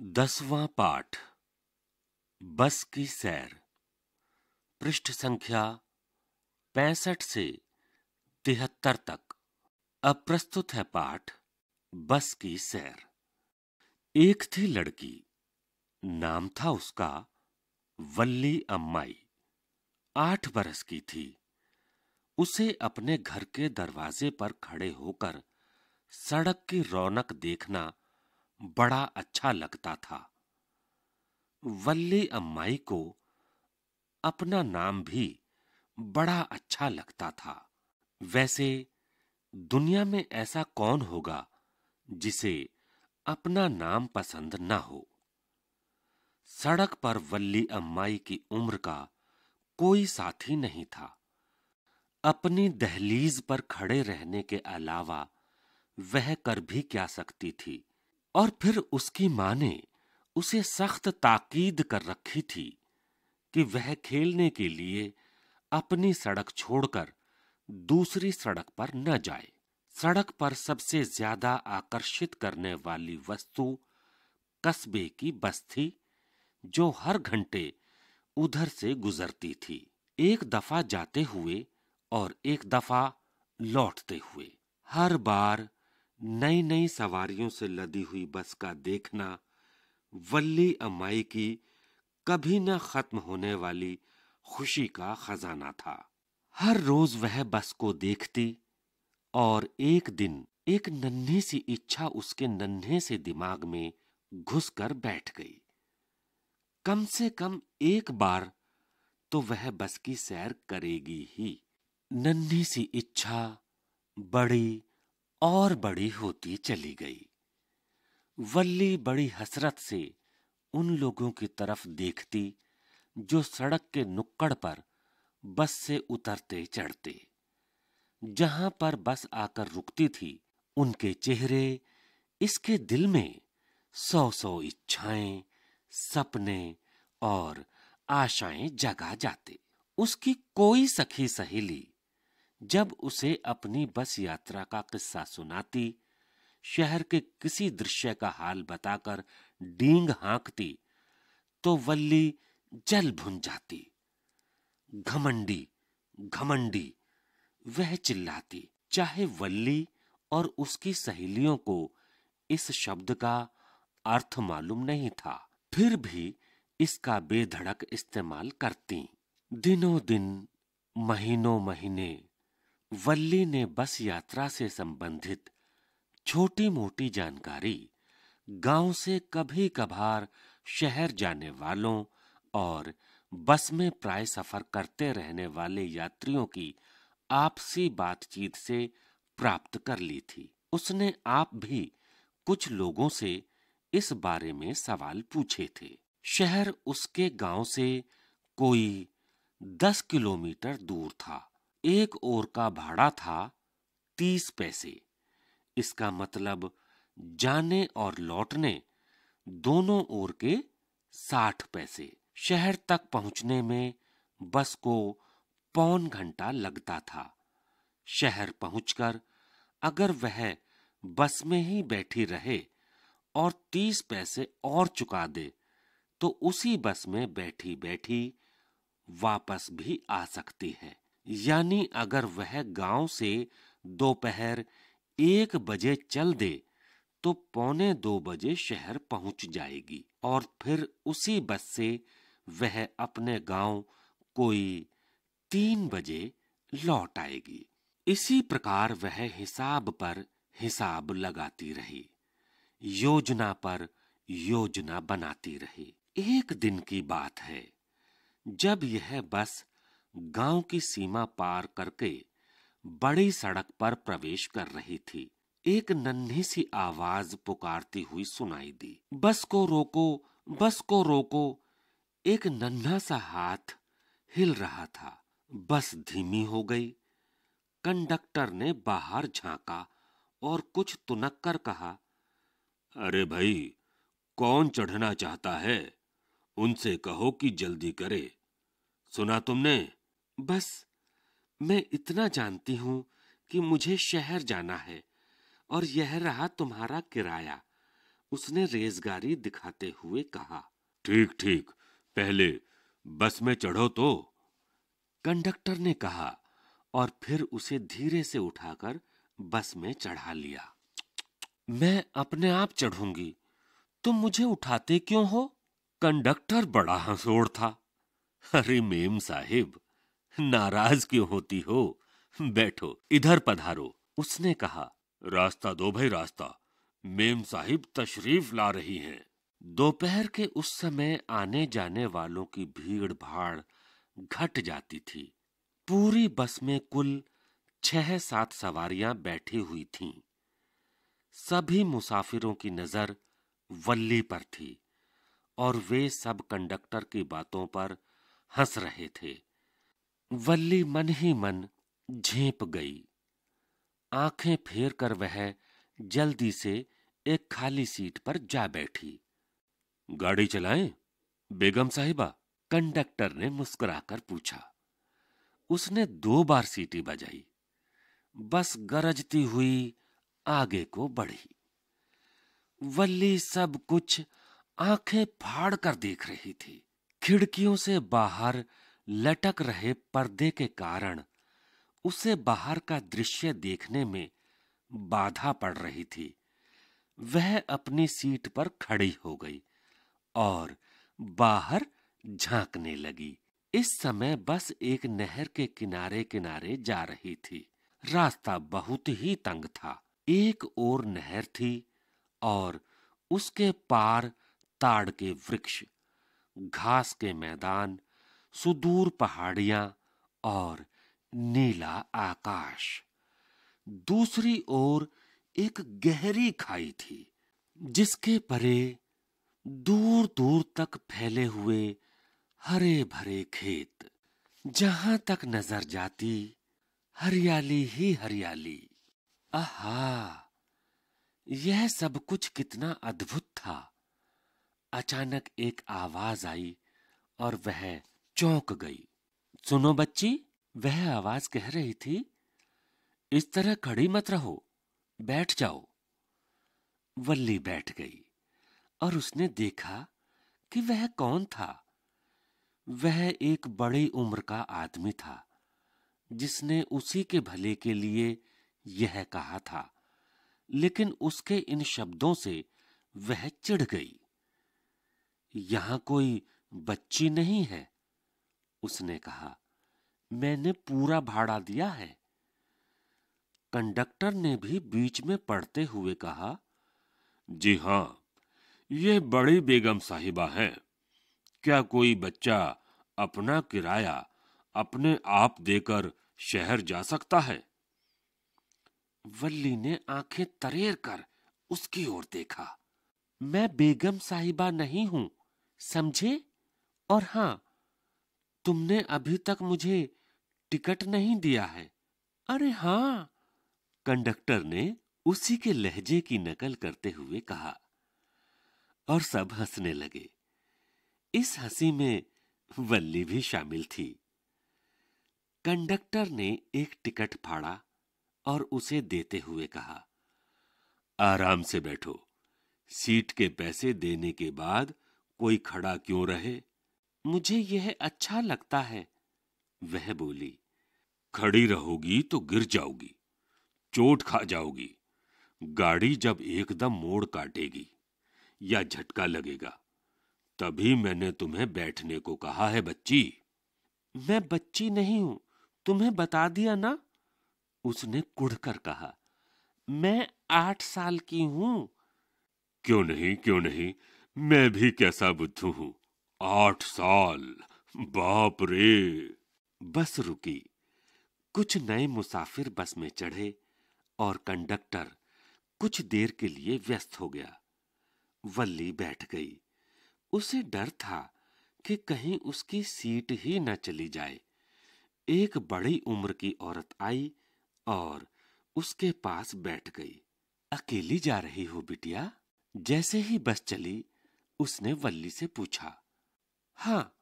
दसवां पाठ बस की सैर पृष्ठ संख्या पैंसठ से तिहत्तर तक अप्रस्तुत है पाठ बस की सैर एक थी लड़की नाम था उसका वल्ली अम्माई आठ बरस की थी उसे अपने घर के दरवाजे पर खड़े होकर सड़क की रौनक देखना बड़ा अच्छा लगता था वल्ली अम्माई को अपना नाम भी बड़ा अच्छा लगता था वैसे दुनिया में ऐसा कौन होगा जिसे अपना नाम पसंद ना हो सड़क पर वल्ली अम्माई की उम्र का कोई साथी नहीं था अपनी दहलीज पर खड़े रहने के अलावा वह कर भी क्या सकती थी और फिर उसकी मां ने उसे सख्त ताकीद कर रखी थी कि वह खेलने के लिए अपनी सड़क छोड़कर दूसरी सड़क पर न जाए सड़क पर सबसे ज्यादा आकर्षित करने वाली वस्तु कस्बे की बस थी जो हर घंटे उधर से गुजरती थी एक दफा जाते हुए और एक दफा लौटते हुए हर बार नई नई सवारियों से लदी हुई बस का देखना वल्ली अम्माई की कभी न खत्म होने वाली खुशी का खजाना था हर रोज वह बस को देखती और एक दिन एक नन्ही सी इच्छा उसके नन्हे से दिमाग में घुसकर बैठ गई कम से कम एक बार तो वह बस की सैर करेगी ही नन्ही सी इच्छा बड़ी और बड़ी होती चली गई वल्ली बड़ी हसरत से उन लोगों की तरफ देखती जो सड़क के नुक्कड़ पर बस से उतरते चढ़ते जहां पर बस आकर रुकती थी उनके चेहरे इसके दिल में सौ सौ इच्छाएं सपने और आशाएं जगा जाते उसकी कोई सखी सहेली जब उसे अपनी बस यात्रा का किस्सा सुनाती शहर के किसी दृश्य का हाल बताकर डींग हाँकती तो वल्ली जल भुन जाती घमंडी घमंडी वह चिल्लाती चाहे वल्ली और उसकी सहेलियों को इस शब्द का अर्थ मालूम नहीं था फिर भी इसका बेधड़क इस्तेमाल करती दिनों दिन महीनों महीने वल्ली ने बस यात्रा से संबंधित छोटी मोटी जानकारी गांव से कभी कभार शहर जाने वालों और बस में प्राय सफर करते रहने वाले यात्रियों की आपसी बातचीत से प्राप्त कर ली थी उसने आप भी कुछ लोगों से इस बारे में सवाल पूछे थे शहर उसके गांव से कोई दस किलोमीटर दूर था एक ओर का भाड़ा था तीस पैसे इसका मतलब जाने और लौटने दोनों ओर के साठ पैसे शहर तक पहुंचने में बस को पौन घंटा लगता था शहर पहुंचकर अगर वह बस में ही बैठी रहे और तीस पैसे और चुका दे तो उसी बस में बैठी बैठी वापस भी आ सकती है यानी अगर वह गांव से दोपहर एक बजे चल दे तो पौने दो बजे शहर पहुंच जाएगी और फिर उसी बस से वह अपने गांव कोई तीन बजे लौट आएगी इसी प्रकार वह हिसाब पर हिसाब लगाती रही योजना पर योजना बनाती रही एक दिन की बात है जब यह बस गांव की सीमा पार करके बड़ी सड़क पर प्रवेश कर रही थी एक नन्ही सी आवाज पुकारती हुई सुनाई दी बस को रोको बस को रोको एक नन्हा सा हाथ हिल रहा था बस धीमी हो गई कंडक्टर ने बाहर झांका और कुछ तुनक कर कहा अरे भाई कौन चढ़ना चाहता है उनसे कहो कि जल्दी करे सुना तुमने बस मैं इतना जानती हूं कि मुझे शहर जाना है और यह रहा तुम्हारा किराया उसने रेजगारी दिखाते हुए कहा ठीक ठीक पहले बस में चढ़ो तो कंडक्टर ने कहा और फिर उसे धीरे से उठाकर बस में चढ़ा लिया मैं अपने आप चढ़ूंगी तुम मुझे उठाते क्यों हो कंडक्टर बड़ा हंसोड़ था अरे मेम साहिब नाराज क्यों होती हो बैठो इधर पधारो उसने कहा रास्ता दो भाई रास्ता मेम साहिब तशरीफ ला रही हैं दोपहर के उस समय आने जाने वालों की भीड़ भाड़ घट जाती थी पूरी बस में कुल छह सात सवारियां बैठी हुई थीं। सभी मुसाफिरों की नजर वल्ली पर थी और वे सब कंडक्टर की बातों पर हंस रहे थे वल्ली मन ही मन झेप गई आंखें फेर कर वह जल्दी से एक खाली सीट पर जा बैठी गाड़ी चलाएं बेगम साहिबा कंडक्टर ने मुस्कुराकर पूछा उसने दो बार सीटी बजाई बस गरजती हुई आगे को बढ़ी वल्ली सब कुछ आंखें फाड़ कर देख रही थी खिड़कियों से बाहर लटक रहे पर्दे के कारण उसे बाहर का दृश्य देखने में बाधा पड़ रही थी वह अपनी सीट पर खड़ी हो गई और बाहर झांकने लगी इस समय बस एक नहर के किनारे किनारे जा रही थी रास्ता बहुत ही तंग था एक ओर नहर थी और उसके पार ताड़ के वृक्ष घास के मैदान सुदूर पहाड़ियां और नीला आकाश दूसरी ओर एक गहरी खाई थी जिसके परे दूर दूर तक फैले हुए हरे भरे खेत जहां तक नजर जाती हरियाली ही हरियाली आहा यह सब कुछ कितना अद्भुत था अचानक एक आवाज आई और वह चौंक गई सुनो बच्ची वह आवाज कह रही थी इस तरह खड़ी मत रहो बैठ जाओ वल्ली बैठ गई और उसने देखा कि वह कौन था वह एक बड़ी उम्र का आदमी था जिसने उसी के भले के लिए यह कहा था लेकिन उसके इन शब्दों से वह चिढ़ गई यहां कोई बच्ची नहीं है उसने कहा मैंने पूरा भाड़ा दिया है कंडक्टर ने भी बीच में पढ़ते हुए कहा जी हाँ ये बड़ी बेगम साहिबा हैं क्या कोई बच्चा अपना किराया अपने आप देकर शहर जा सकता है वल्ली ने आंखें तरेर कर उसकी ओर देखा मैं बेगम साहिबा नहीं हूं समझे और हाँ तुमने अभी तक मुझे टिकट नहीं दिया है अरे हाँ कंडक्टर ने उसी के लहजे की नकल करते हुए कहा और सब हंसने लगे इस हंसी में वल्ली भी शामिल थी कंडक्टर ने एक टिकट फाड़ा और उसे देते हुए कहा आराम से बैठो सीट के पैसे देने के बाद कोई खड़ा क्यों रहे मुझे यह अच्छा लगता है वह बोली खड़ी रहोगी तो गिर जाओगी चोट खा जाओगी गाड़ी जब एकदम मोड़ काटेगी या झटका लगेगा तभी मैंने तुम्हें बैठने को कहा है बच्ची मैं बच्ची नहीं हूं तुम्हें बता दिया ना उसने कुढ़कर कहा मैं आठ साल की हूं क्यों नहीं क्यों नहीं मैं भी कैसा बुद्धू हूं आठ साल बाप रे बस रुकी कुछ नए मुसाफिर बस में चढ़े और कंडक्टर कुछ देर के लिए व्यस्त हो गया वल्ली बैठ गई उसे डर था कि कहीं उसकी सीट ही न चली जाए एक बड़ी उम्र की औरत आई और उसके पास बैठ गई अकेली जा रही हो बिटिया जैसे ही बस चली उसने वल्ली से पूछा हाँ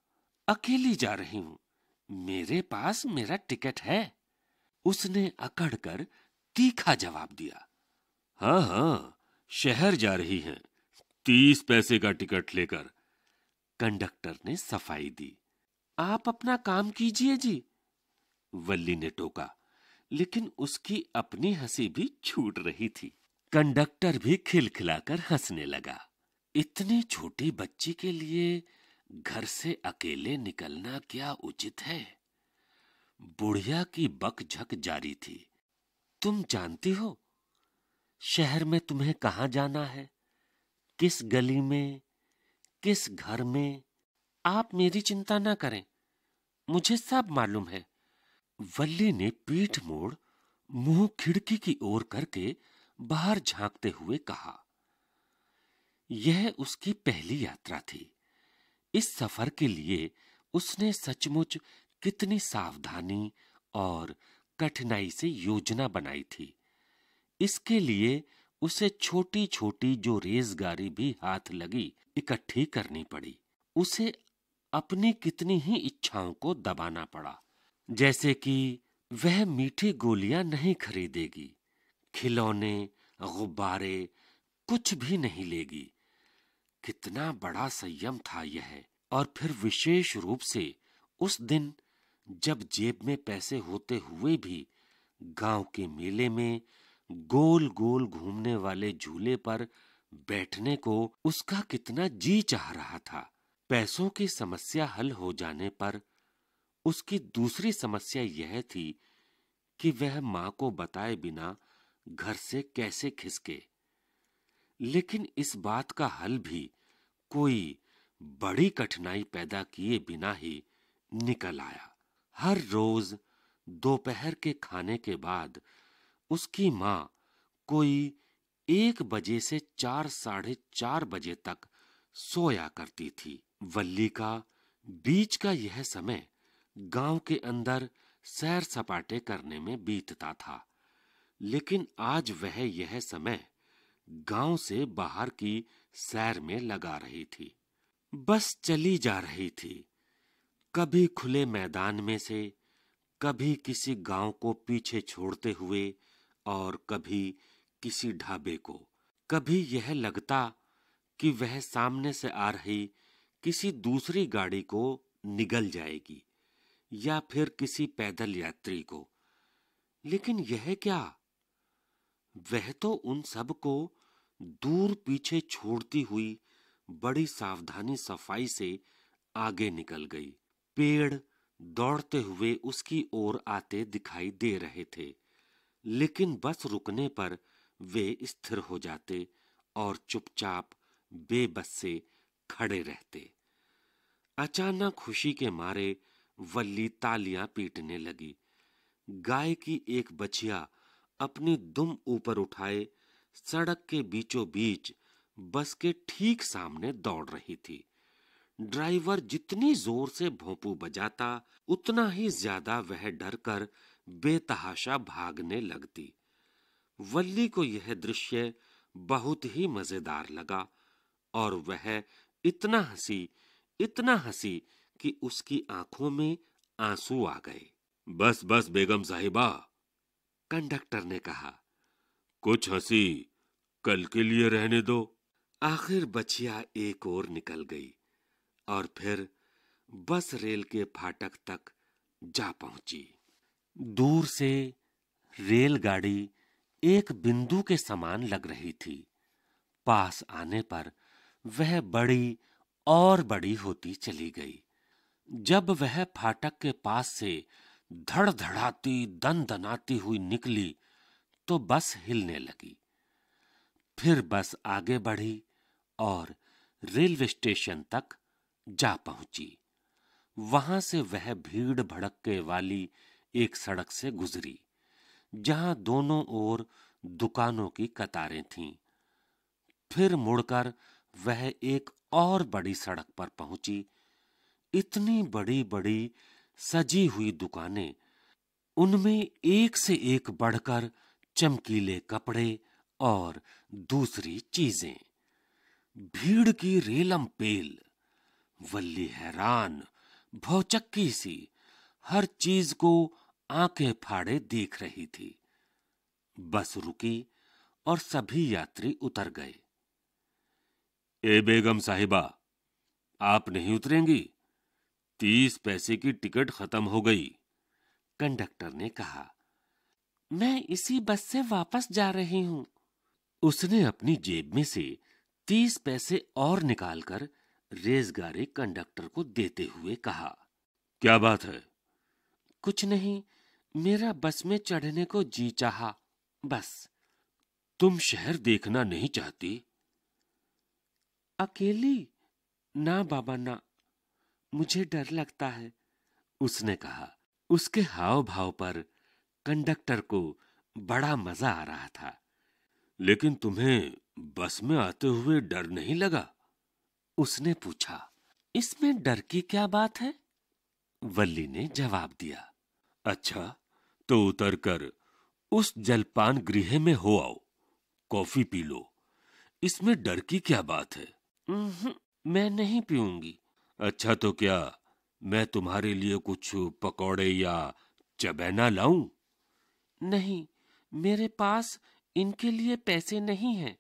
अकेली जा रही हूं मेरे पास मेरा टिकट है उसने अकड़कर तीखा जवाब दिया हाँ हाँ शहर जा रही है तीस पैसे का टिकट लेकर कंडक्टर ने सफाई दी आप अपना काम कीजिए जी वल्ली ने टोका लेकिन उसकी अपनी हंसी भी छूट रही थी कंडक्टर भी खिलखिलाकर हंसने लगा इतनी छोटी बच्ची के लिए घर से अकेले निकलना क्या उचित है बुढ़िया की बकझक जारी थी तुम जानती हो शहर में तुम्हें कहाँ जाना है किस गली में किस घर में आप मेरी चिंता ना करें मुझे सब मालूम है वल्ली ने पीठ मोड़ मुंह खिड़की की ओर करके बाहर झांकते हुए कहा यह उसकी पहली यात्रा थी इस सफर के लिए उसने सचमुच कितनी सावधानी और कठिनाई से योजना बनाई थी इसके लिए उसे छोटी छोटी जो रेजगारी भी हाथ लगी इकट्ठी करनी पड़ी उसे अपनी कितनी ही इच्छाओं को दबाना पड़ा जैसे कि वह मीठी गोलियां नहीं खरीदेगी खिलौने गुब्बारे कुछ भी नहीं लेगी कितना बड़ा संयम था यह और फिर विशेष रूप से उस दिन जब जेब में पैसे होते हुए भी गांव के मेले में गोल गोल घूमने वाले झूले पर बैठने को उसका कितना जी चाह रहा था पैसों की समस्या हल हो जाने पर उसकी दूसरी समस्या यह थी कि वह मां को बताए बिना घर से कैसे खिसके लेकिन इस बात का हल भी कोई बड़ी कठिनाई पैदा किए बिना ही निकल आया हर रोज दोपहर के खाने के बाद उसकी माँ कोई एक बजे से चार साढ़े चार बजे तक सोया करती थी वल्ली का बीच का यह समय गांव के अंदर सैर सपाटे करने में बीतता था लेकिन आज वह यह समय गांव से बाहर की सैर में लगा रही थी बस चली जा रही थी कभी खुले मैदान में से कभी किसी गांव को पीछे छोड़ते हुए और कभी किसी ढाबे को कभी यह लगता कि वह सामने से आ रही किसी दूसरी गाड़ी को निगल जाएगी या फिर किसी पैदल यात्री को लेकिन यह क्या वह तो उन सब को दूर पीछे छोड़ती हुई बड़ी सावधानी सफाई से आगे निकल गई पेड़ दौड़ते हुए उसकी ओर आते दिखाई दे रहे थे लेकिन बस रुकने पर वे स्थिर हो जाते और चुपचाप बेबस से खड़े रहते अचानक खुशी के मारे वल्ली तालियां पीटने लगी गाय की एक बछिया अपनी दुम ऊपर उठाए सड़क के बीचों बीच बस के ठीक सामने दौड़ रही थी ड्राइवर जितनी जोर से भोंपू बजाता उतना ही ज्यादा वह डर कर बेतहाशा भागने लगती वल्ली को यह दृश्य बहुत ही मजेदार लगा और वह इतना हंसी इतना हंसी कि उसकी आंखों में आंसू आ गए बस बस बेगम साहिबा कंडक्टर ने कहा कुछ हंसी कल के लिए रहने दो आखिर बछिया एक और निकल गई और फिर बस रेल के फाटक तक जा पहुंची दूर से रेलगाड़ी एक बिंदु के समान लग रही थी पास आने पर वह बड़ी और बड़ी होती चली गई जब वह फाटक के पास से धड़धड़ाती दन दनाती हुई निकली तो बस हिलने लगी फिर बस आगे बढ़ी और रेलवे स्टेशन तक जा पहुंची वहां से वह भीड़ भड़कके वाली एक सड़क से गुजरी जहां दोनों ओर दुकानों की कतारें थीं फिर मुड़कर वह एक और बड़ी सड़क पर पहुंची इतनी बड़ी बड़ी सजी हुई दुकानें उनमें एक से एक बढ़कर चमकीले कपड़े और दूसरी चीजें भीड़ की रेलम पेल वल्ली हैरान भौचक्की सी हर चीज को आंखें फाड़े देख रही थी बस रुकी और सभी यात्री उतर गए ए बेगम साहिबा आप नहीं उतरेंगी तीस पैसे की टिकट खत्म हो गई कंडक्टर ने कहा मैं इसी बस से वापस जा रही हूं उसने अपनी जेब में से तीस पैसे और निकालकर रेजगारे कंडक्टर को देते हुए कहा क्या बात है कुछ नहीं मेरा बस में चढ़ने को जी चाहा बस तुम शहर देखना नहीं चाहती अकेली ना बाबा ना मुझे डर लगता है उसने कहा उसके हाव भाव पर कंडक्टर को बड़ा मजा आ रहा था लेकिन तुम्हें बस में आते हुए डर नहीं लगा उसने पूछा इसमें डर की क्या बात है वल्ली ने जवाब दिया अच्छा तो उतरकर उस जलपान गृह में हो आओ कॉफी पी लो इसमें डर की क्या बात है मैं नहीं पीऊंगी अच्छा तो क्या मैं तुम्हारे लिए कुछ पकौड़े या चबैना लाऊ नहीं मेरे पास इनके लिए पैसे नहीं हैं।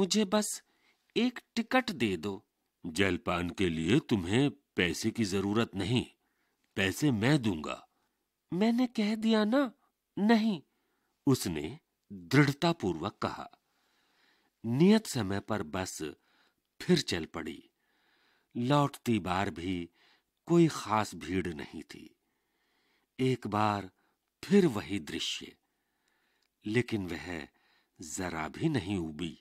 मुझे बस एक टिकट दे दो जलपान के लिए तुम्हें पैसे की जरूरत नहीं पैसे मैं दूंगा मैंने कह दिया ना नहीं उसने दृढ़तापूर्वक कहा नियत समय पर बस फिर चल पड़ी लौटती बार भी कोई खास भीड़ नहीं थी एक बार फिर वही दृश्य लेकिन वह जरा भी नहीं उबी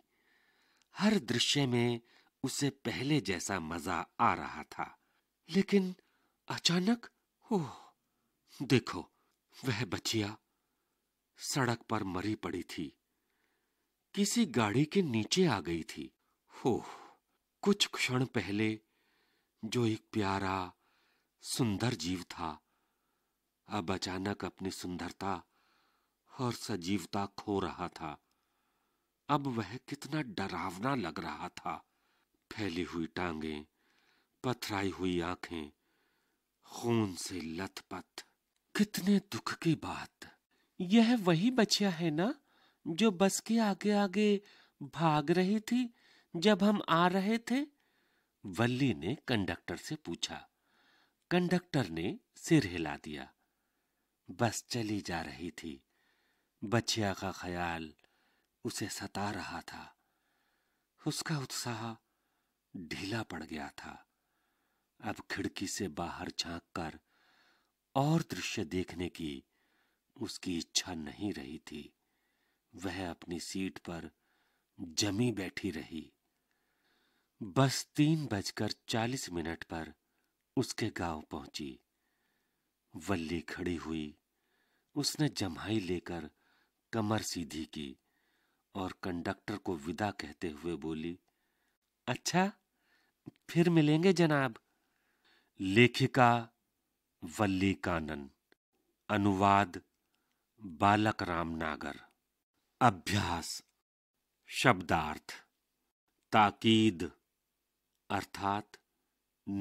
हर दृश्य में उसे पहले जैसा मजा आ रहा था लेकिन अचानक हो देखो वह बचिया सड़क पर मरी पड़ी थी किसी गाड़ी के नीचे आ गई थी हो कुछ क्षण पहले जो एक प्यारा सुंदर जीव था अब अचानक अपनी सुंदरता और सजीवता खो रहा था अब वह कितना डरावना लग रहा था फैली हुई टांगे पथराई हुई आंखें खून से लथपथ कितने दुख की बात यह वही बच्चा है ना जो बस के आगे आगे भाग रही थी जब हम आ रहे थे वल्ली ने कंडक्टर से पूछा कंडक्टर ने सिर हिला दिया बस चली जा रही थी बचिया का ख्याल उसे सता रहा था उसका उत्साह ढीला पड़ गया था अब खिड़की से बाहर झांक कर और दृश्य देखने की उसकी इच्छा नहीं रही थी वह अपनी सीट पर जमी बैठी रही बस तीन बजकर चालीस मिनट पर उसके गांव पहुंची वल्ली खड़ी हुई उसने जम्हाई लेकर कमर सीधी की और कंडक्टर को विदा कहते हुए बोली अच्छा फिर मिलेंगे जनाब लेखिका वल्ली कानन अनुवाद बालक राम नागर अभ्यास शब्दार्थ ताकीद अर्थात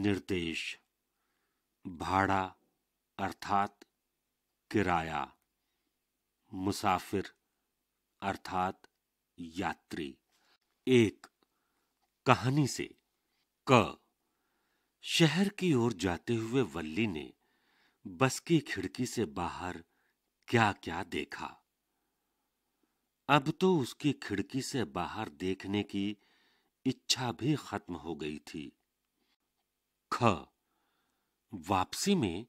निर्देश भाड़ा अर्थात किराया मुसाफिर अर्थात यात्री एक कहानी से क शहर की ओर जाते हुए वल्ली ने बस की खिड़की से बाहर क्या क्या देखा अब तो उसकी खिड़की से बाहर देखने की इच्छा भी खत्म हो गई थी ख वापसी में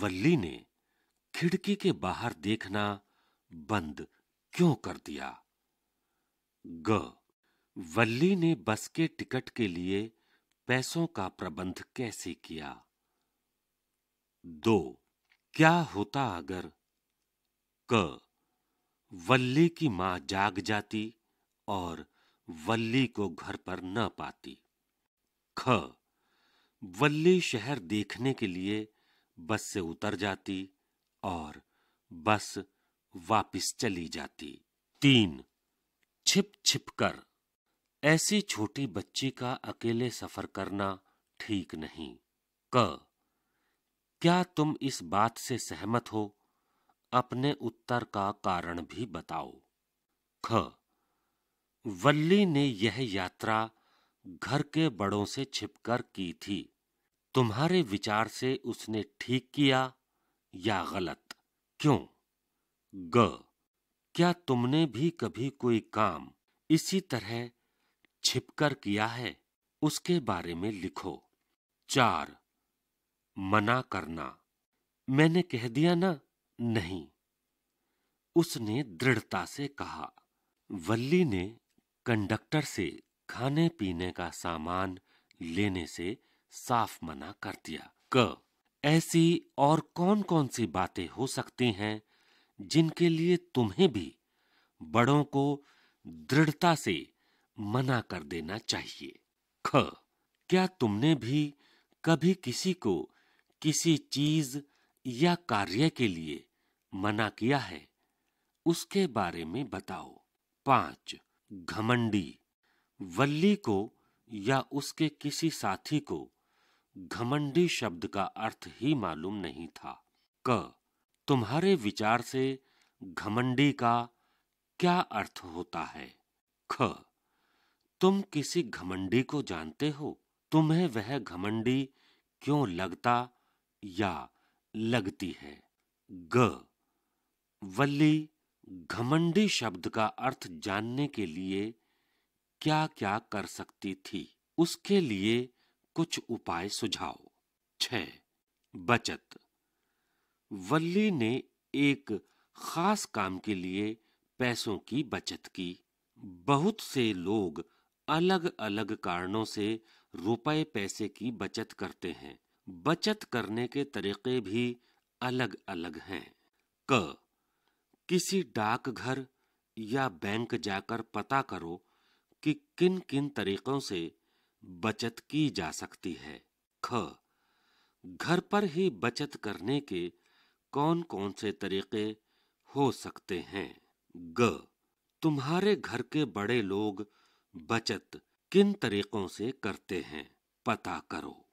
वल्ली ने खिड़की के बाहर देखना बंद क्यों कर दिया ग वल्ली ने बस के टिकट के लिए पैसों का प्रबंध कैसे किया दो क्या होता अगर क वल्ली की मां जाग जाती और वल्ली को घर पर न पाती ख वल्ली शहर देखने के लिए बस से उतर जाती और बस वापस चली जाती तीन छिप छिप कर ऐसी छोटी बच्ची का अकेले सफर करना ठीक नहीं क क्या तुम इस बात से सहमत हो अपने उत्तर का कारण भी बताओ ख वल्ली ने यह यात्रा घर के बड़ों से छिपकर की थी तुम्हारे विचार से उसने ठीक किया या गलत क्यों ग क्या तुमने भी कभी कोई काम इसी तरह छिपकर किया है उसके बारे में लिखो चार मना करना मैंने कह दिया ना नहीं उसने दृढ़ता से कहा वल्ली ने कंडक्टर से खाने पीने का सामान लेने से साफ मना कर दिया क ऐसी और कौन कौन सी बातें हो सकती हैं जिनके लिए तुम्हें भी बड़ों को दृढ़ता से मना कर देना चाहिए ख क्या तुमने भी कभी किसी को किसी चीज या कार्य के लिए मना किया है उसके बारे में बताओ पांच घमंडी वल्ली को या उसके किसी साथी को घमंडी शब्द का अर्थ ही मालूम नहीं था क तुम्हारे विचार से घमंडी का क्या अर्थ होता है ख तुम किसी घमंडी को जानते हो तुम्हें वह घमंडी क्यों लगता या लगती है ग वल्ली घमंडी शब्द का अर्थ जानने के लिए क्या क्या कर सकती थी उसके लिए कुछ उपाय सुझाओ छ बचत वल्ली ने एक खास काम के लिए पैसों की बचत की बहुत से लोग अलग अलग कारणों से रुपए पैसे की बचत करते हैं बचत करने के तरीके भी अलग अलग हैं क किसी डाकघर या बैंक जाकर पता करो कि किन किन तरीकों से बचत की जा सकती है ख घर पर ही बचत करने के कौन कौन से तरीके हो सकते हैं ग तुम्हारे घर के बड़े लोग बचत किन तरीकों से करते हैं पता करो